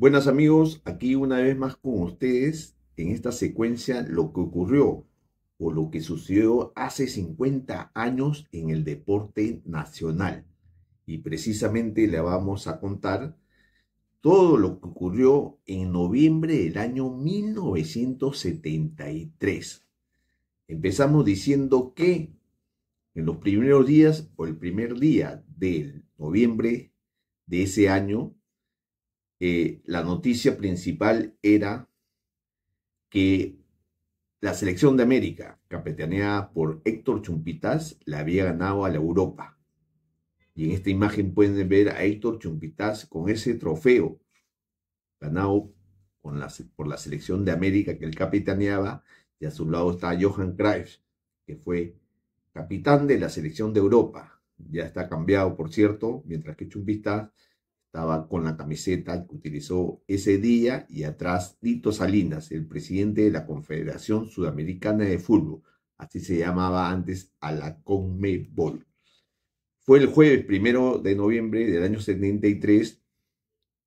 Buenas amigos, aquí una vez más con ustedes en esta secuencia lo que ocurrió o lo que sucedió hace 50 años en el deporte nacional. Y precisamente le vamos a contar todo lo que ocurrió en noviembre del año 1973. Empezamos diciendo que en los primeros días o el primer día del noviembre de ese año, eh, la noticia principal era que la selección de América, capitaneada por Héctor Chumpitas, la había ganado a la Europa. Y en esta imagen pueden ver a Héctor Chumpitas con ese trofeo ganado por la selección de América que él capitaneaba. Y a su lado está Johan Cruyff, que fue capitán de la selección de Europa. Ya está cambiado, por cierto, mientras que Chumpitas estaba con la camiseta que utilizó ese día y atrás Dito Salinas, el presidente de la Confederación Sudamericana de Fútbol, así se llamaba antes a la CONMEBOL. Fue el jueves primero de noviembre del año 73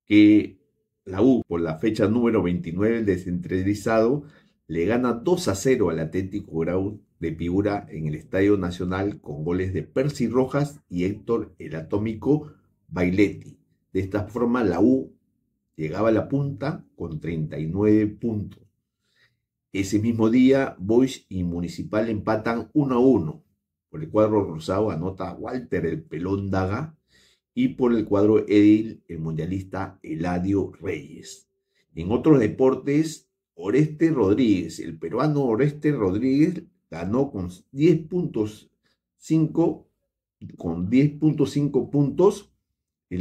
que la U, por la fecha número 29 descentralizado, le gana 2 a 0 al Atlético Grau de Piura en el Estadio Nacional con goles de Percy Rojas y Héctor el Atómico Bailetti. De esta forma, la U llegaba a la punta con 39 puntos. Ese mismo día, Boys y Municipal empatan 1 a 1. Por el cuadro rosado anota Walter el pelón Daga y por el cuadro Edil el mundialista Eladio Reyes. En otros deportes, Oreste Rodríguez, el peruano Oreste Rodríguez ganó con 10.5 con 10.5 puntos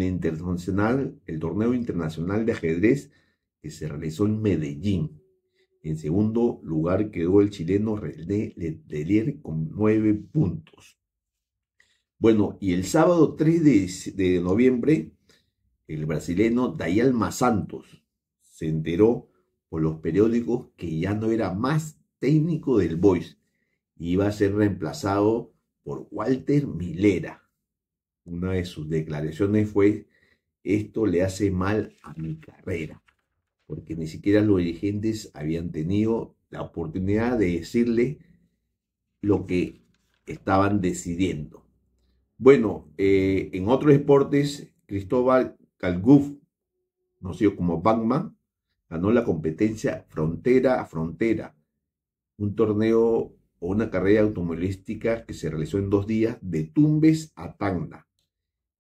el, el torneo internacional de ajedrez que se realizó en Medellín. En segundo lugar quedó el chileno René Letelier con nueve puntos. Bueno, y el sábado 3 de, noviembre, el brasileño Dayalma Santos se enteró por los periódicos que ya no era más técnico del Boys y iba a ser reemplazado por Walter Milera una de sus declaraciones fue, esto le hace mal a mi carrera, porque ni siquiera los dirigentes habían tenido la oportunidad de decirle lo que estaban decidiendo. Bueno, eh, en otros deportes, Cristóbal Calguf, conocido como Bangman, ganó la competencia frontera a frontera, un torneo o una carrera automovilística que se realizó en dos días de Tumbes a Tangla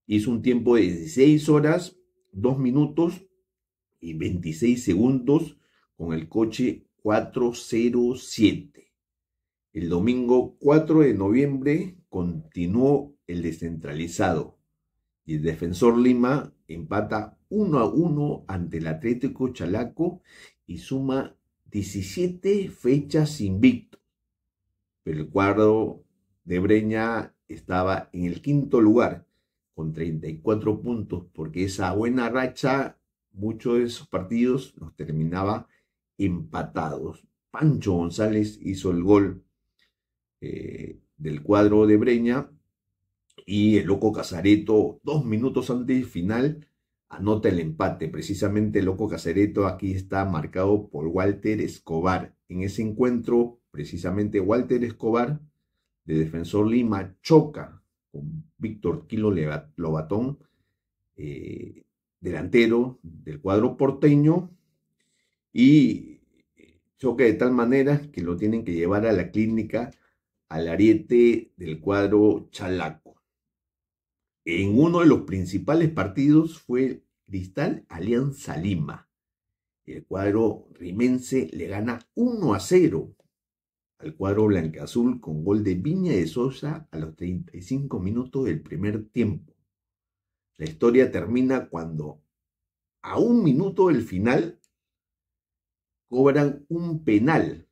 hizo un tiempo de 16 horas, 2 minutos y 26 segundos con el coche 407. El domingo 4 de noviembre continuó el descentralizado y el defensor Lima empata 1 a 1 ante el Atlético Chalaco y suma 17 fechas invicto. Pero el cuadro de Breña estaba en el quinto lugar con 34 puntos, porque esa buena racha, muchos de esos partidos los terminaba empatados. Pancho González hizo el gol eh, del cuadro de Breña y el loco Casareto, dos minutos antes del final, anota el empate. Precisamente el loco Casareto aquí está marcado por Walter Escobar. En ese encuentro, precisamente Walter Escobar, de Defensor Lima, choca con Víctor Kilo Lobatón, eh, delantero del cuadro porteño, y eh, choca de tal manera que lo tienen que llevar a la clínica al ariete del cuadro Chalaco. En uno de los principales partidos fue Cristal Alianza Lima. El cuadro rimense le gana 1 a 0 al cuadro blanco azul con gol de Viña de Sosa a los 35 minutos del primer tiempo. La historia termina cuando, a un minuto del final, cobran un penal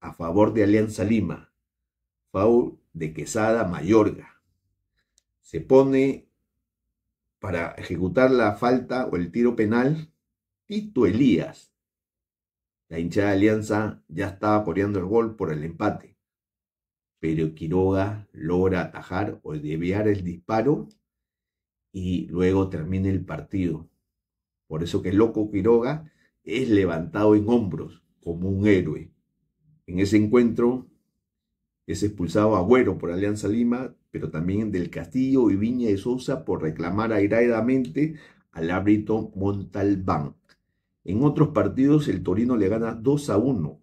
a favor de Alianza Lima, Paul de Quesada Mayorga. Se pone para ejecutar la falta o el tiro penal Tito Elías, la hinchada Alianza ya estaba coreando el gol por el empate, pero Quiroga logra atajar o desviar el disparo y luego termina el partido. Por eso que el loco Quiroga es levantado en hombros como un héroe. En ese encuentro es expulsado Agüero por Alianza Lima, pero también del Castillo y Viña de Sousa por reclamar airadamente al árbitro Montalbán. En otros partidos el Torino le gana 2 a 1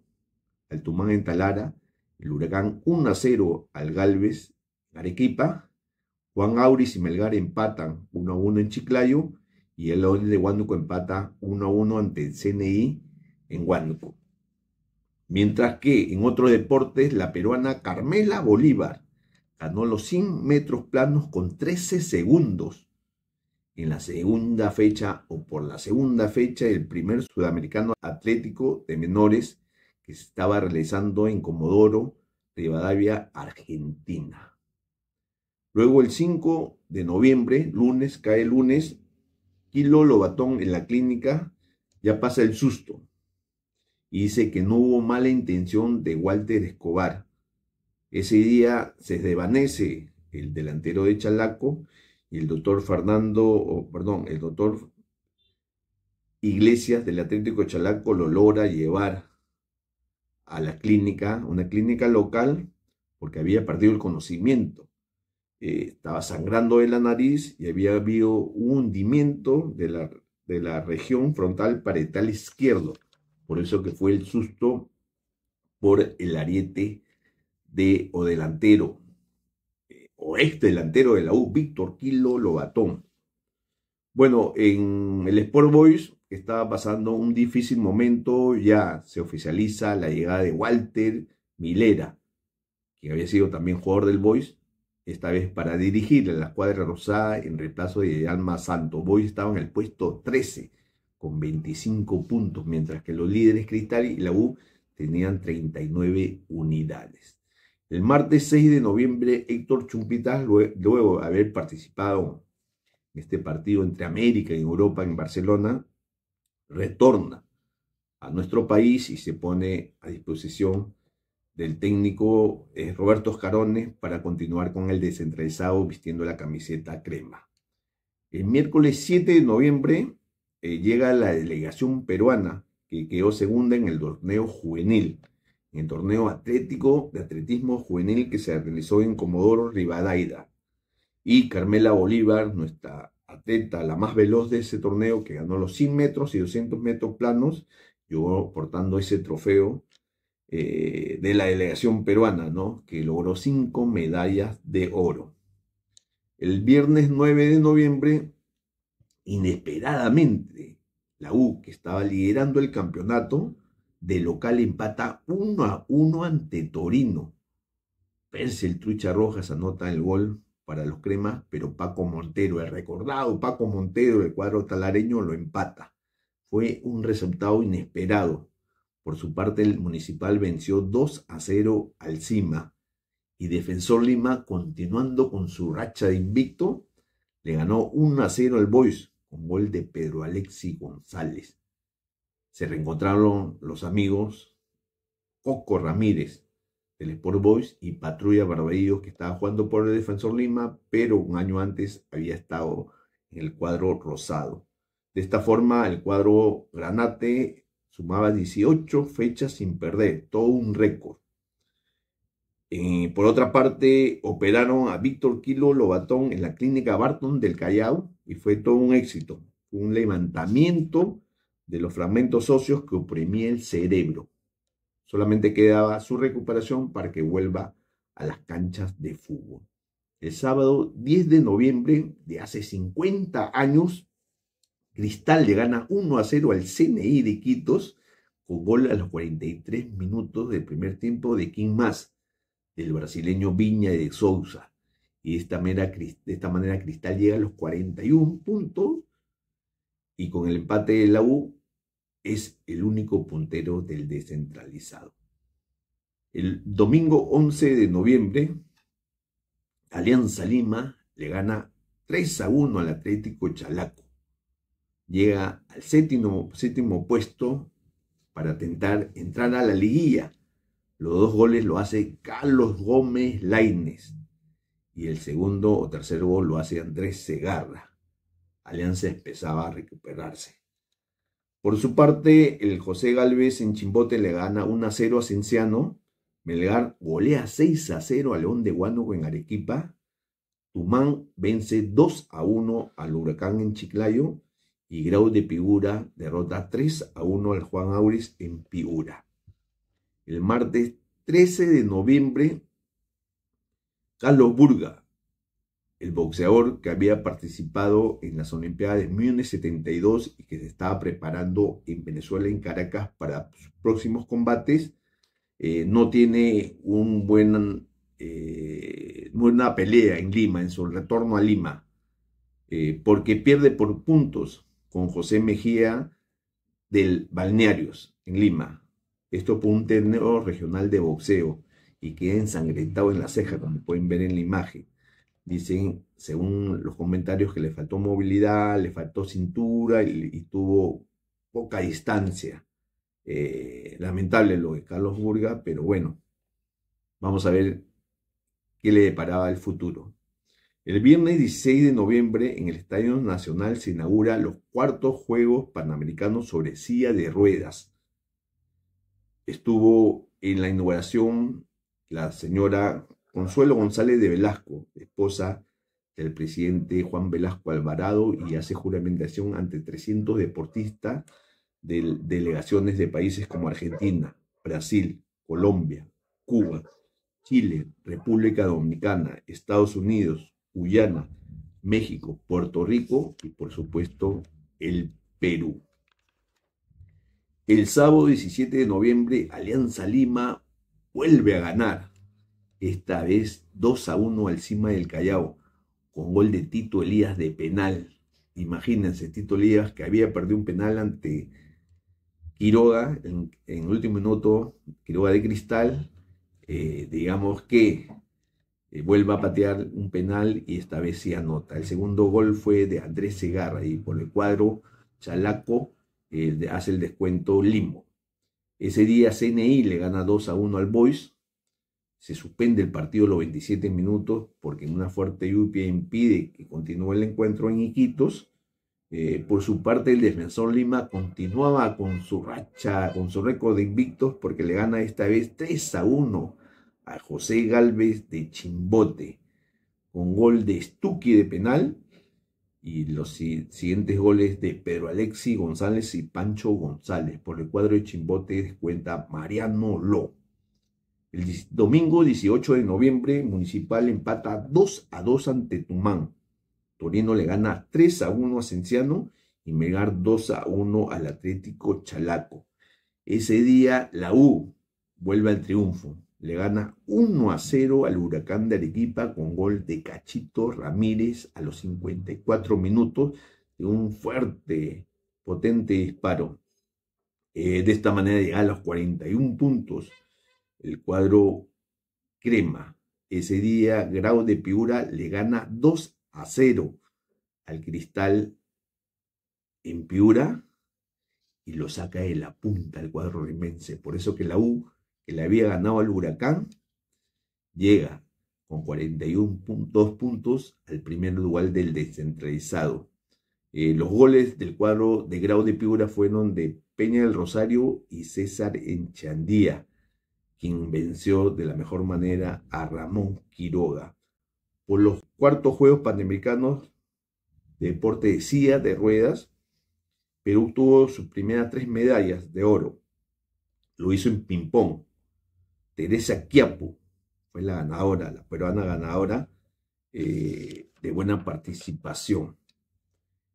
al Tumán en Talara, el Huracán 1 a 0 al Galvez en Arequipa, Juan Auris y Melgar empatan 1 a 1 en Chiclayo y el Ode de Huánuco empata 1 a 1 ante el CNI en Huánuco. Mientras que en otros deportes la peruana Carmela Bolívar ganó los 100 metros planos con 13 segundos en la segunda fecha o por la segunda fecha el primer sudamericano atlético de menores que se estaba realizando en Comodoro, Rivadavia, Argentina. Luego el 5 de noviembre, lunes, cae lunes, Kilo Lobatón en la clínica, ya pasa el susto. Y dice que no hubo mala intención de Walter Escobar. Ese día se desvanece el delantero de Chalaco y el doctor Fernando, perdón, el doctor Iglesias del Atlético Chalaco lo logra llevar a la clínica, una clínica local, porque había perdido el conocimiento. Eh, estaba sangrando de la nariz y había habido un hundimiento de la, de la región frontal parietal izquierdo. Por eso que fue el susto por el ariete de o delantero o delantero de la U, Víctor Kilo Lobatón. Bueno, en el Sport Boys estaba pasando un difícil momento, ya se oficializa la llegada de Walter Milera, que había sido también jugador del Boys, esta vez para dirigir a la escuadra rosada en reemplazo de Alma Santo. Boys estaba en el puesto 13 con 25 puntos, mientras que los líderes Cristal y la U tenían 39 unidades. El martes 6 de noviembre, Héctor Chumpitas, luego de haber participado en este partido entre América y Europa en Barcelona, retorna a nuestro país y se pone a disposición del técnico eh, Roberto Oscarones para continuar con el descentralizado vistiendo la camiseta crema. El miércoles 7 de noviembre eh, llega la delegación peruana que quedó segunda en el torneo juvenil el torneo atlético de atletismo juvenil que se realizó en Comodoro Rivadavia. Y Carmela Bolívar, nuestra atleta, la más veloz de ese torneo, que ganó los 100 metros y 200 metros planos, llegó portando ese trofeo eh, de la delegación peruana, ¿no? Que logró cinco medallas de oro. El viernes 9 de noviembre, inesperadamente, la U, que estaba liderando el campeonato, de local empata 1 a 1 ante Torino. Pense el Trucha se anota el gol para los cremas, pero Paco Montero, el recordado Paco Montero del cuadro talareño, lo empata. Fue un resultado inesperado. Por su parte, el municipal venció 2 a 0 al Cima y Defensor Lima, continuando con su racha de invicto, le ganó 1 a 0 al Boys con gol de Pedro Alexi González se reencontraron los amigos Coco Ramírez del Sport Boys y Patrulla Barbarillo que estaba jugando por el Defensor Lima, pero un año antes había estado en el cuadro rosado. De esta forma, el cuadro granate sumaba 18 fechas sin perder, todo un récord. Eh, por otra parte, operaron a Víctor Kilo Lobatón en la clínica Barton del Callao y fue todo un éxito. Un levantamiento de los fragmentos óseos que oprimía el cerebro. Solamente quedaba su recuperación para que vuelva a las canchas de fútbol. El sábado 10 de noviembre de hace 50 años, Cristal le gana 1 a 0 al CNI de Quitos con gol a los 43 minutos del primer tiempo de King Más, del brasileño Viña de Sousa. Y esta manera, de esta manera Cristal llega a los 41 puntos y con el empate de la U es el único puntero del descentralizado. El domingo 11 de noviembre, Alianza Lima le gana 3 a 1 al Atlético Chalaco. Llega al séptimo, séptimo puesto para intentar entrar a la liguilla. Los dos goles lo hace Carlos Gómez Laines y el segundo o tercer gol lo hace Andrés Segarra. Alianza empezaba a recuperarse. Por su parte, el José Galvez en Chimbote le gana 1 a 0 a Senciano. Melgar golea 6 a 0 a León de Huánuco en Arequipa. Tumán vence 2 a 1 al Huracán en Chiclayo. Y Grau de Pigura derrota 3 a 1 al Juan Auris en Pigura. El martes 13 de noviembre, Carlos Burga el boxeador que había participado en las Olimpiadas de 1972 y que se estaba preparando en Venezuela, en Caracas, para sus próximos combates, eh, no tiene un buen, eh, buena pelea en Lima, en su retorno a Lima, eh, porque pierde por puntos con José Mejía del Balnearios, en Lima. Esto fue un torneo regional de boxeo y queda ensangrentado en la ceja, como pueden ver en la imagen dicen, según los comentarios, que le faltó movilidad, le faltó cintura y, tuvo poca distancia. Eh, lamentable lo de Carlos Burga, pero bueno, vamos a ver qué le deparaba el futuro. El viernes 16 de noviembre en el Estadio Nacional se inaugura los cuartos Juegos Panamericanos sobre silla de ruedas. Estuvo en la inauguración la señora Consuelo González de Velasco, esposa del presidente Juan Velasco Alvarado, y hace juramentación ante 300 deportistas de delegaciones de países como Argentina, Brasil, Colombia, Cuba, Chile, República Dominicana, Estados Unidos, Guyana, México, Puerto Rico y por supuesto el Perú. El sábado 17 de noviembre, Alianza Lima vuelve a ganar esta vez 2 a 1 al cima del Callao, con gol de Tito Elías de penal. Imagínense, Tito Elías que había perdido un penal ante Quiroga en, el último minuto, Quiroga de Cristal, eh, digamos que eh, vuelva a patear un penal y esta vez se anota. El segundo gol fue de Andrés Segarra y por el cuadro Chalaco eh, hace el descuento Limo. Ese día CNI le gana 2 a 1 al Boys se suspende el partido los 27 minutos porque una fuerte lluvia impide que continúe el encuentro en Iquitos. Eh, por su parte, el defensor Lima continuaba con su racha, con su récord de invictos, porque le gana esta vez 3 a 1 a José Galvez de Chimbote, con gol de Stucky de penal y los siguientes goles de Pedro Alexi González y Pancho González. Por el cuadro de Chimbote cuenta Mariano López. El domingo 18 de noviembre, Municipal empata 2 a 2 ante Tumán. Torino le gana 3 a 1 a Senciano y Megar 2 a 1 al Atlético Chalaco. Ese día la U vuelve al triunfo. Le gana 1 a 0 al Huracán de Arequipa con gol de Cachito Ramírez a los 54 minutos de un fuerte, potente disparo. Eh, de esta manera llega a los 41 puntos el cuadro crema. Ese día Grau de Piura le gana 2 a 0 al cristal en Piura y lo saca de la punta el cuadro rimense. Por eso que la U, que le había ganado al huracán, llega con 42 puntos, puntos al primer dual del descentralizado. Eh, los goles del cuadro de Grau de Piura fueron de Peña del Rosario y César Enchandía quien venció de la mejor manera a Ramón Quiroga por los cuartos Juegos Panamericanos de deporte de silla de ruedas. Perú tuvo sus primeras tres medallas de oro. Lo hizo en ping-pong. Teresa Quiapo fue la ganadora, la peruana ganadora eh, de buena participación.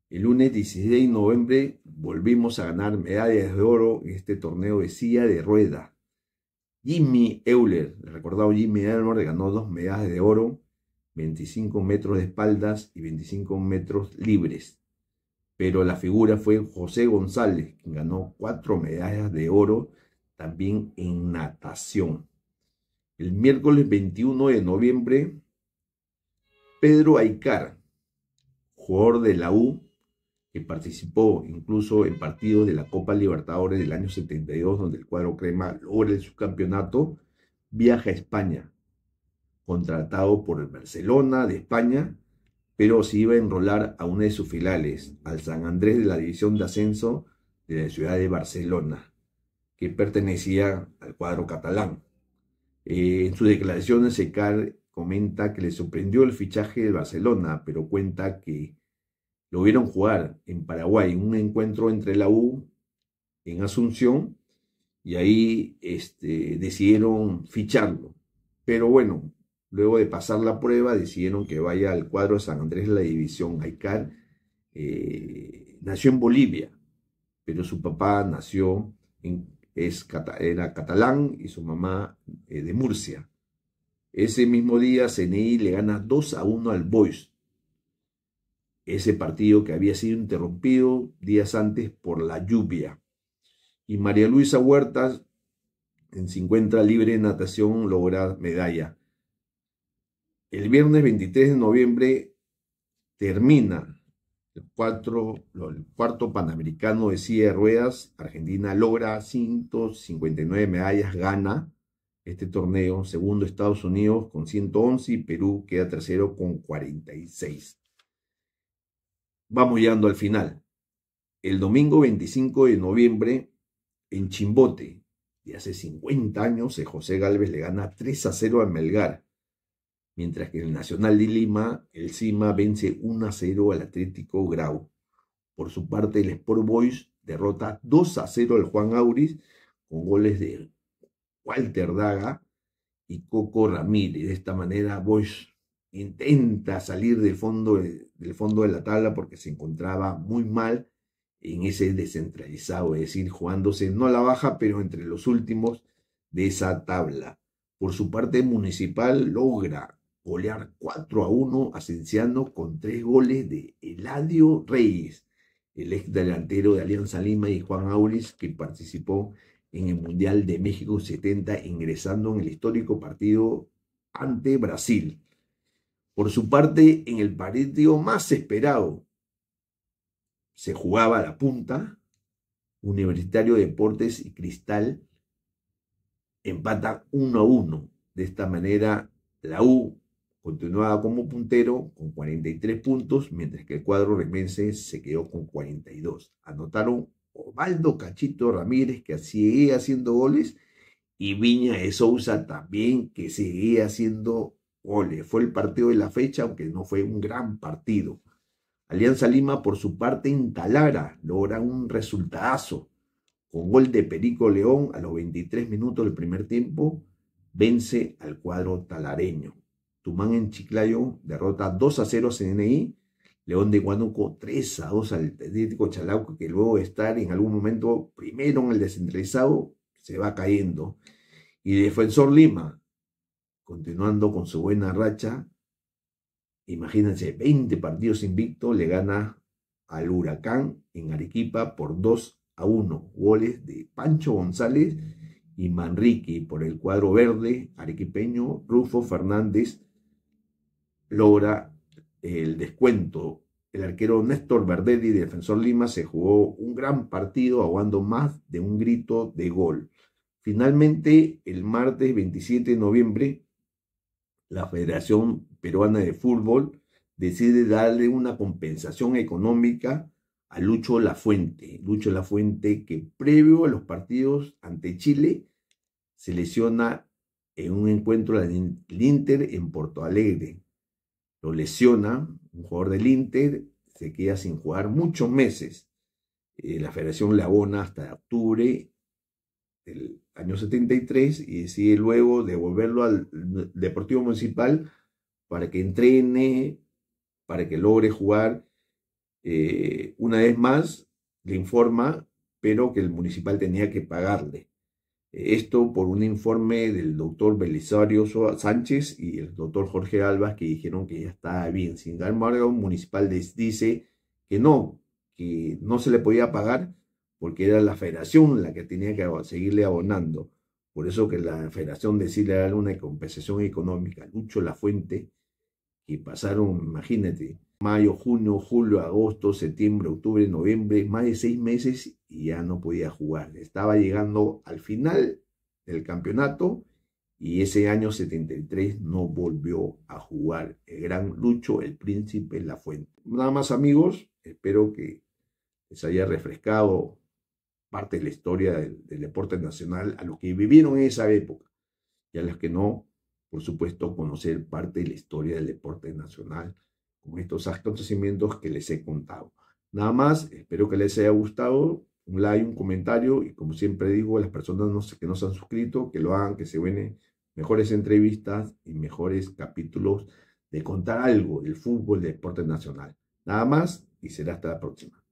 El lunes 16 de noviembre volvimos a ganar medallas de oro en este torneo de silla de ruedas Jimmy Euler, recordado Jimmy Euler, ganó dos medallas de oro, 25 metros de espaldas y 25 metros libres. Pero la figura fue José González, quien ganó cuatro medallas de oro también en natación. El miércoles 21 de noviembre, Pedro Aicar, jugador de la U, que participó incluso en partidos de la Copa Libertadores del año 72, donde el cuadro crema logra el subcampeonato, viaja a España, contratado por el Barcelona de España, pero se iba a enrolar a una de sus filiales, al San Andrés de la División de Ascenso de la ciudad de Barcelona, que pertenecía al cuadro catalán. Eh, en sus declaraciones, Secar comenta que le sorprendió el fichaje de Barcelona, pero cuenta que lo vieron jugar en Paraguay, un encuentro entre la U en Asunción, y ahí este, decidieron ficharlo. Pero bueno, luego de pasar la prueba, decidieron que vaya al cuadro de San Andrés de la división Aicar. Eh, nació en Bolivia, pero su papá nació, en, es, era catalán y su mamá eh, de Murcia. Ese mismo día, CNI le gana 2 a 1 al Boys ese partido que había sido interrumpido días antes por la lluvia. Y María Luisa Huertas, en 50 libre natación, logra medalla. El viernes 23 de noviembre termina el, el cuarto panamericano de silla de ruedas. Argentina logra 159 medallas, gana este torneo. Segundo Estados Unidos con 111 y Perú queda tercero con 46 vamos llegando al final. El domingo 25 de noviembre, en Chimbote, de hace 50 años, José Galvez le gana 3 a 0 al Melgar, mientras que en el Nacional de Lima, el Cima vence 1 a 0 al Atlético Grau. Por su parte, el Sport Boys derrota 2 a 0 al Juan Auris con goles de Walter Daga y Coco Ramírez. De esta manera, Boys intenta salir del fondo, eh, del fondo de la tabla porque se encontraba muy mal en ese descentralizado, es decir, jugándose no a la baja, pero entre los últimos de esa tabla. Por su parte, Municipal logra golear 4 a 1 a con tres goles de Eladio Reyes, el ex delantero de Alianza Lima y Juan Aulis que participó en el Mundial de México 70, ingresando en el histórico partido ante Brasil. Por su parte, en el partido más esperado se jugaba la punta. Universitario Deportes y Cristal empatan 1 a 1. De esta manera, la U continuaba como puntero con 43 puntos, mientras que el cuadro remense se quedó con 42. Anotaron Ovaldo Cachito Ramírez, que sigue haciendo goles, y Viña de Sousa también, que seguía haciendo Goles, fue el partido de la fecha, aunque no fue un gran partido. Alianza Lima, por su parte, en Talara logra un resultazo Con gol de Perico León a los 23 minutos del primer tiempo, vence al cuadro talareño. Tumán en Chiclayo derrota 2 a 0 CNI. León de Guanuco 3 a 2 al Atlético Chalauco, que luego de estar en algún momento primero en el descentralizado, se va cayendo. Y Defensor Lima continuando con su buena racha. Imagínense, 20 partidos invicto, le gana al Huracán en Arequipa por 2 a 1. Goles de Pancho González y Manrique por el cuadro verde arequipeño. Rufo Fernández logra el descuento. El arquero Néstor Verdelli, defensor Lima, se jugó un gran partido aguando más de un grito de gol. Finalmente, el martes 27 de noviembre, la Federación Peruana de Fútbol decide darle una compensación económica a Lucho Lafuente. Lucho Lafuente que previo a los partidos ante Chile se lesiona en un encuentro del Inter en Porto Alegre. Lo lesiona un jugador del Inter, se queda sin jugar muchos meses. Eh, la federación le abona hasta octubre del año 73 y decide luego devolverlo al Deportivo Municipal para que entrene, para que logre jugar. Eh, una vez más, le informa, pero que el municipal tenía que pagarle. Esto por un informe del doctor Belisario Sánchez y el doctor Jorge Albas que dijeron que ya estaba bien. Sin embargo, el municipal les dice que no, que no se le podía pagar porque era la federación la que tenía que seguirle abonando. Por eso que la federación decidió darle una compensación económica. Lucho La Fuente, que pasaron, imagínate, mayo, junio, julio, agosto, septiembre, octubre, noviembre, más de seis meses y ya no podía jugar. Estaba llegando al final del campeonato y ese año 73 no volvió a jugar el gran Lucho, el príncipe La Fuente. Nada más amigos, espero que les haya refrescado parte de la historia del, deporte nacional a los que vivieron en esa época y a los que no, por supuesto, conocer parte de la historia del deporte nacional con estos acontecimientos que les he contado. Nada más, espero que les haya gustado. Un like, un comentario y como siempre digo, a las personas que no se han suscrito, que lo hagan, que se ven mejores entrevistas y mejores capítulos de contar algo del fútbol, del deporte nacional. Nada más y será hasta la próxima.